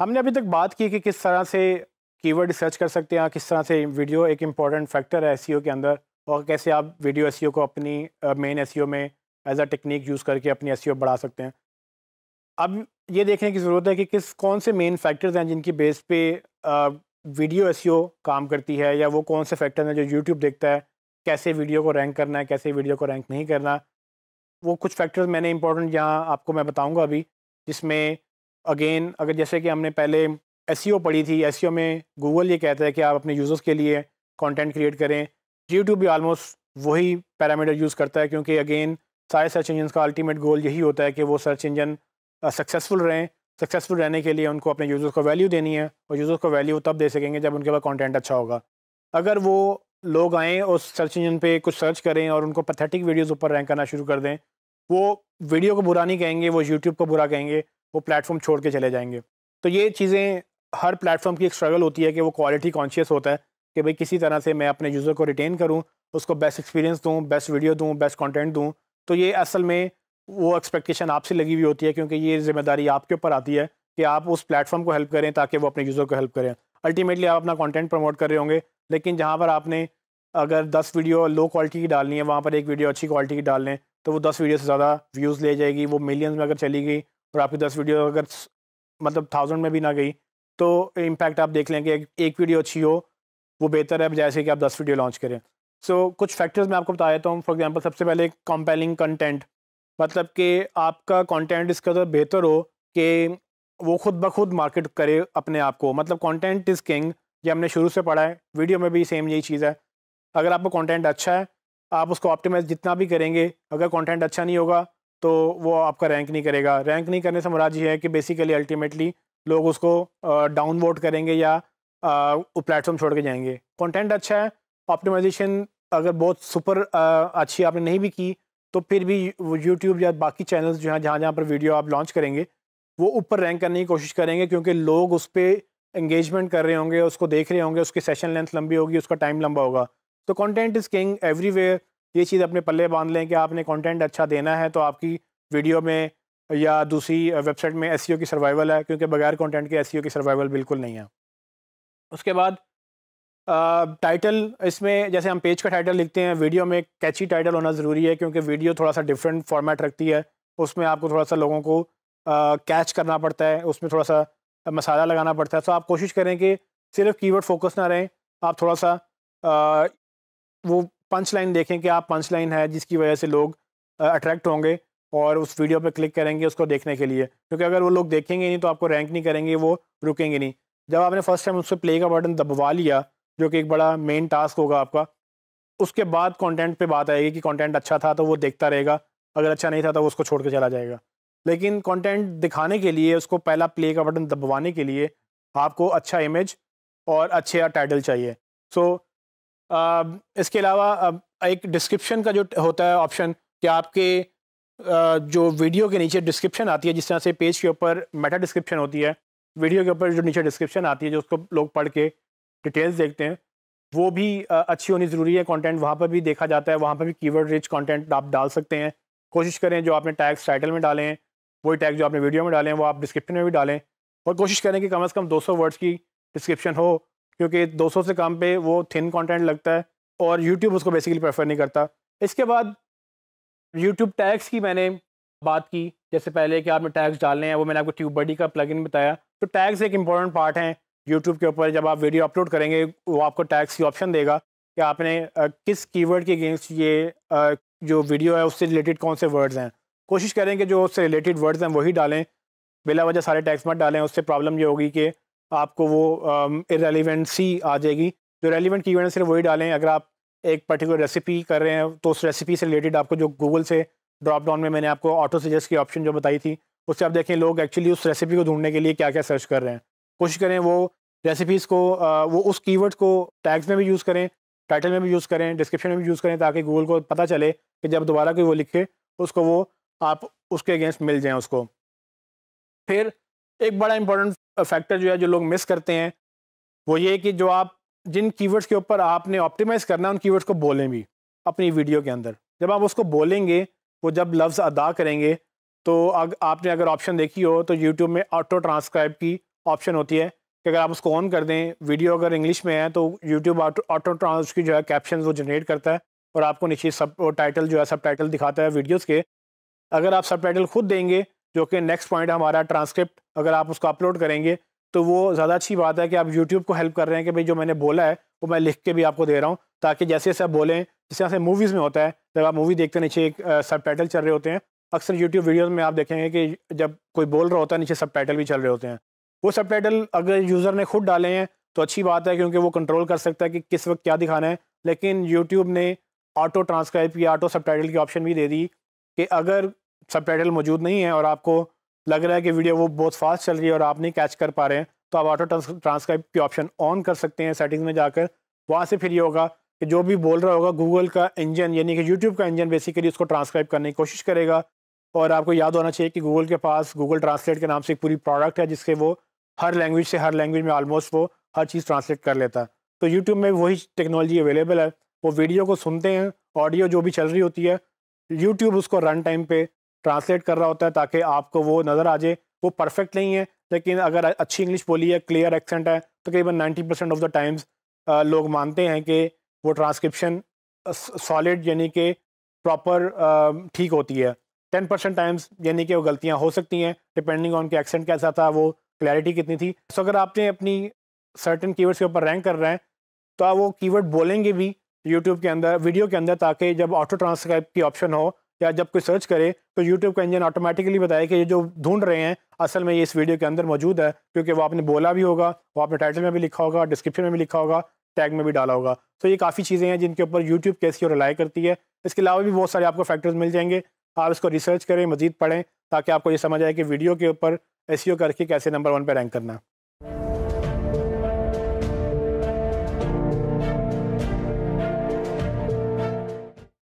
हमने अभी तक बात की कि किस तरह से कीवर्ड सर्च कर सकते हैं किस तरह से वीडियो एक इम्पॉर्टेंट फैक्टर है एस e के अंदर और कैसे आप वीडियो एस e को अपनी मेन एस e में एज अ टेक्निक यूज़ करके अपनी एस बढ़ा सकते हैं अब ये देखने की ज़रूरत है कि किस कौन से मेन फैक्टर्स हैं जिनकी बेस पे वीडियो एस काम करती है या वो कौन से फैक्टर हैं जो यूट्यूब देखता है कैसे वीडियो को रैंक करना है कैसे वीडियो को रैंक नहीं करना वो कुछ फैक्टर्स मैंने इंपॉर्टेंट यहाँ आपको मैं बताऊँगा अभी जिसमें अगेन अगर जैसे कि हमने पहले एस e पढ़ी थी एस e में गूगल ये कहता है कि आप अपने यूज़र्स के लिए कंटेंट क्रिएट करें यूट्यूब भी ऑलमोस्ट वही पैरामीटर यूज़ करता है क्योंकि अगेन सारे सर्च इंजन का अल्टीमेट गोल यही होता है कि वो सर्च इंजन सक्सेसफुल रहें सक्सेसफुल रहने के लिए उनको अपने यूज़र्स को वैल्यू देनी है और यूज़र्स को वैल्यू तब दे सकेंगे जब उनके पास कंटेंट अच्छा होगा अगर वो लोग आएँ और सर्च इंजन पे कुछ सर्च करें और उनको पथेटिक वीडियोस ऊपर रैंक करना शुरू कर दें वो वीडियो को बुरा नहीं कहेंगे वो यूट्यूब को बुरा कहेंगे वो प्लेटफॉर्म छोड़ के चले जाएंगे तो ये चीज़ें हर प्लेटफॉर्म की एक स्ट्रगल होती है कि वो क्वालिटी कॉन्शियस होता है कि भाई किसी तरह से मैं अपने यूज़र को रिटेन करूँ उसको बेस्ट एक्सपीरियंस दूँ बेस्ट वीडियो दूँ बेस्ट कॉन्टेंट दूँ तो ये असल में वो एक्सपेक्टेशन आपसे लगी हुई होती है क्योंकि ये जिम्मेदारी आपके ऊपर आती है कि आप उस प्लेटफॉर्म को हेल्प करें ताकि वो अपने यूज़र को हेल्प करें अल्टीमेटली आप अपना कंटेंट प्रमोट कर रहे होंगे लेकिन जहाँ पर आपने अगर दस वीडियो लो क्वालिटी की डालनी है वहाँ पर एक वीडियो अच्छी क्वालिटी की डाल लें तो वो दस वीडियो से ज़्यादा व्यूज़ ले जाएगी वो मिलियंस में अगर चली गई और आपकी दस वीडियो अगर मतलब थाउजेंड में भी ना गई तो इम्पैक्ट आप देख लेंगे एक, एक वीडियो अच्छी हो वो बेहतर है जैसे कि आप दस वीडियो लॉन्च करें सो so, कुछ फैक्टर्स मैं आपको बता देता हूँ फॉर एग्जांपल सबसे पहले कंपेलिंग कंटेंट मतलब कि आपका कंटेंट इसका तो बेहतर हो कि वो खुद ब खुद मार्केट करे अपने आप को मतलब कंटेंट इज़ किंग ये हमने शुरू से पढ़ा है वीडियो में भी सेम यही चीज़ है अगर आपका कॉन्टेंट अच्छा है आप उसको ऑप्टिमाइज जितना भी करेंगे अगर कॉन्टेंट अच्छा नहीं होगा तो वो आपका रैंक नहीं करेगा रैंक नहीं करने से मुराद ये है कि बेसिकली अल्टीमेटली लोग उसको डाउन वोट करेंगे या प्लेटफॉर्म छोड़ के जाएंगे कंटेंट अच्छा है ऑप्टिमाइजेशन अगर बहुत सुपर अच्छी आपने नहीं भी की तो फिर भी यूट्यूब या बाकी चैनल्स जो हैं जहाँ जहाँ पर वीडियो आप लॉन्च करेंगे वो ऊपर रैंक करने की कोशिश करेंगे क्योंकि लोग उस पर इंगेजमेंट कर रहे होंगे उसको देख रहे होंगे उसकी सेशन लेंथ लंबी होगी उसका टाइम लंबा होगा तो कंटेंट इज़ किंग एवरीवेयर ये चीज़ अपने पल्ले बांध लें कि आपने कंटेंट अच्छा देना है तो आपकी वीडियो में या दूसरी वेबसाइट में एस e की सर्वाइवल है क्योंकि बगैर कंटेंट के एस e की सर्वाइवल बिल्कुल नहीं है उसके बाद टाइटल इसमें जैसे हम पेज का टाइटल लिखते हैं वीडियो में कैची टाइटल होना ज़रूरी है क्योंकि वीडियो थोड़ा सा डिफरेंट फॉर्मेट रखती है उसमें आपको थोड़ा सा लोगों को कैच करना पड़ता है उसमें थोड़ा सा मसाला लगाना पड़ता है तो आप कोशिश करें कि सिर्फ कीवर्ड फोकस ना रहें आप थोड़ा सा आ, वो पंच लाइन देखें कि आप पंच लाइन है जिसकी वजह से लोग अट्रैक्ट होंगे और उस वीडियो पर क्लिक करेंगे उसको देखने के लिए क्योंकि अगर वो लोग देखेंगे नहीं तो आपको रैंक नहीं करेंगे वो रुकेंगे नहीं जब आपने फर्स्ट टाइम उस पर प्ले का बटन दबवा लिया जो कि एक बड़ा मेन टास्क होगा आपका उसके बाद कंटेंट पे बात आएगी कि कंटेंट अच्छा था तो वो देखता रहेगा अगर अच्छा नहीं था तो वो उसको छोड़ के चला जाएगा लेकिन कंटेंट दिखाने के लिए उसको पहला प्ले का बटन दबवाने के लिए आपको अच्छा इमेज और अच्छे टाइटल चाहिए सो so, इसके अलावा एक डिस्क्रिप्शन का जो होता है ऑप्शन कि आपके जो वीडियो के नीचे डिस्क्रिप्शन आती है जिस तरह से पेज के ऊपर मेटा डिस्क्रिप्शन होती है वीडियो के ऊपर जो नीचे डिस्क्रिप्शन आती है जो उसको लोग पढ़ के डिटेल्स देखते हैं वो भी अच्छी होनी ज़रूरी है कंटेंट वहाँ पर भी देखा जाता है वहाँ पर भी कीवर्ड रिच कंटेंट आप डाल सकते हैं कोशिश करें जो आपने टैग्स टाइटल में डाले हैं वही टैग जो आपने वीडियो में डाले हैं वो आप डिस्क्रिप्शन में भी डालें और कोशिश करें कि कम अज़ कम दो वर्ड्स की डिस्क्रिप्शन हो क्योंकि 200 से कम पे वो थिन कंटेंट लगता है और यूट्यूब उसको बेसिकली प्रेफर नहीं करता इसके बाद यूट्यूब टैग्स की मैंने बात की जैसे पहले कि आपने टैग्स डालने हैं वो मैंने आपको ट्यूब बडी का प्लगइन बताया तो टैग्स एक इंपॉर्टेंट पार्ट हैं यूट्यूब के ऊपर जब आप वीडियो अपलोड करेंगे वो आपको टैग्स की ऑप्शन देगा कि आपने किस कीवर्ड के अगेंस्ट ये जो वीडियो है उससे रिलेटेड कौन से वर्ड्स हैं कोशिश करें कि जो उससे रिलेटेड वर्ड्स हैं वही डालें बिला वजह सारे टैक्स मत डालें उससे प्रॉब्लम ये होगी कि आपको वो इरेलीवेंसी आ जाएगी जो रेलिवेंट की सिर्फ वही डालें अगर आप एक पर्टिकुलर रेसिपी कर रहे हैं तो उस रेसिपी से रिलेटेड आपको जो गूगल से ड्रॉप डाउन में मैंने आपको ऑटो सजेस्ट की ऑप्शन जो बताई थी उससे आप देखें लोग एक्चुअली उस रेसिपी को ढूंढने के लिए क्या क्या सर्च कर रहे हैं कोशिश करें वो रेसिपीज़ को वो उस कीवर्ड को टैग्स में भी यूज़ करें टाइटल में भी यूज़ करें डिस्क्रिप्शन में भी यूज़ करें ताकि गूगल को पता चले कि जब दोबारा कोई वो लिखे उसको वो आप उसके अगेंस्ट मिल जाएँ उसको फिर एक बड़ा इंपॉर्टेंट फैक्टर जो है जो लोग मिस करते हैं वो ये कि जो आप जिन कीवर्ड्स के ऊपर आपने ऑप्टिमाइज़ करना है उन कीवर्ड्स को बोलें भी अपनी वीडियो के अंदर जब आप उसको बोलेंगे वो जब लफ्ज़ अदा करेंगे तो अग, आपने अगर ऑप्शन देखी हो तो यूट्यूब में ऑटो ट्रांसक्राइब की ऑप्शन होती है कि अगर आप उसको ऑन कर दें वीडियो अगर इंग्लिश में है तो यूट्यूब ऑटो ट्रांस की जो है कैप्शन वो जनरेट करता है और आपको नीचे सब टाइटल जो है सब टाइटल दिखाता है वीडियोज़ के अगर आप सब टाइटल खुद देंगे जो कि नेक्स्ट पॉइंट हमारा ट्रांसक्रिप्ट अगर आप उसको अपलोड करेंगे तो वो ज़्यादा अच्छी बात है कि आप यूट्यूब को हेल्प कर रहे हैं कि भाई जो मैंने बोला है वो मैं लिख के भी आपको दे रहा हूँ ताकि जैसे जैसे आप बोलें जिस तरह से मूवीज़ में होता है जब आप मूवी देखते नीचे एक सब टाइटल चल रहे होते हैं अक्सर यूट्यूब वीडियोज़ में आप देखेंगे कि जब कोई बोल रहा होता है नीचे सब टाइटल भी चल रहे होते हैं वो सब टाइटल अगर यूज़र ने खुद डाले हैं तो अच्छी बात है क्योंकि वो कंट्रोल कर सकता है कि किस वक्त क्या दिखाना है लेकिन यूट्यूब ने ऑटो ट्रांसक्राइब या ऑटो सब टाइटल की ऑप्शन भी दे दी कि अगर सब टाइटल मौजूद नहीं है और आपको लग रहा है कि वीडियो वो बहुत फास्ट चल रही है और आप नहीं कैच कर पा रहे हैं तो आप ऑटो ट्रांसक्राइब के ऑप्शन ऑन कर सकते हैं सेटिंग्स में जाकर वहाँ से फिर ये होगा कि जो भी बोल रहा होगा गूगल का इंजन यानी कि यूट्यूब का इंजन बेसिकली उसको ट्रांसक्राइब करने की कोशिश करेगा और आपको याद होना चाहिए कि गूगल के पास गूगल ट्रांसलेट के नाम से एक पूरी प्रोडक्ट है जिसके वो हर लैंग्वेज से हर लैंग्वेज में ऑलमोस्ट वो हर चीज़ ट्रांसलेट कर लेता है तो यूट्यूब में वही टेक्नोलॉजी अवेलेबल है वो वीडियो को सुनते हैं ऑडियो जो भी चल रही होती है यूट्यूब उसको रन टाइम पे ट्रांसलेट कर रहा होता है ताकि आपको वो नज़र आ जाए वो परफेक्ट नहीं है लेकिन अगर अच्छी इंग्लिश बोली है क्लियर एक्सेंट है तकरीबन तो ninety percent of the times लोग मानते हैं कि वो ट्रांसक्रिप्शन सॉलिड यानी कि प्रॉपर ठीक होती है टेन परसेंट टाइम्स यानी कि वो गलतियाँ हो सकती हैं डिपेंडिंग ऑन के एक्सेंट कैसा था वो क्लैरिटी कितनी थी सो so, अगर आपने अपनी सर्टन कीवर्ड्स के ऊपर रैंक कर रहे हैं तो आप वो कीवर्ड बोलेंगे भी यूट्यूब के अंदर वीडियो के अंदर ताकि जब ऑटो ट्रांसक्राइब की ऑप्शन हो या जब कोई सर्च करे तो यूट्यूब का इंजन ऑटोमेटिकली बताए कि ये जो ढूंढ रहे हैं असल में ये इस वीडियो के अंदर मौजूद है क्योंकि वो आपने बोला भी होगा वो आपने टाइटल में भी लिखा होगा डिस्क्रिप्शन में भी लिखा होगा टैग में भी डाला होगा तो ये काफ़ी चीज़ें हैं जिनके ऊपर यूट्यूब कैसी रिलाई करती है इसके अलावा भी बहुत सारे आपको फैक्टर्स मिल जाएंगे आप इसको रिसर्च करें मजीद पढ़ें ताकि आपको ये समझ आए कि वीडियो के ऊपर एस e करके कैसे नंबर वन पर रैंक करना है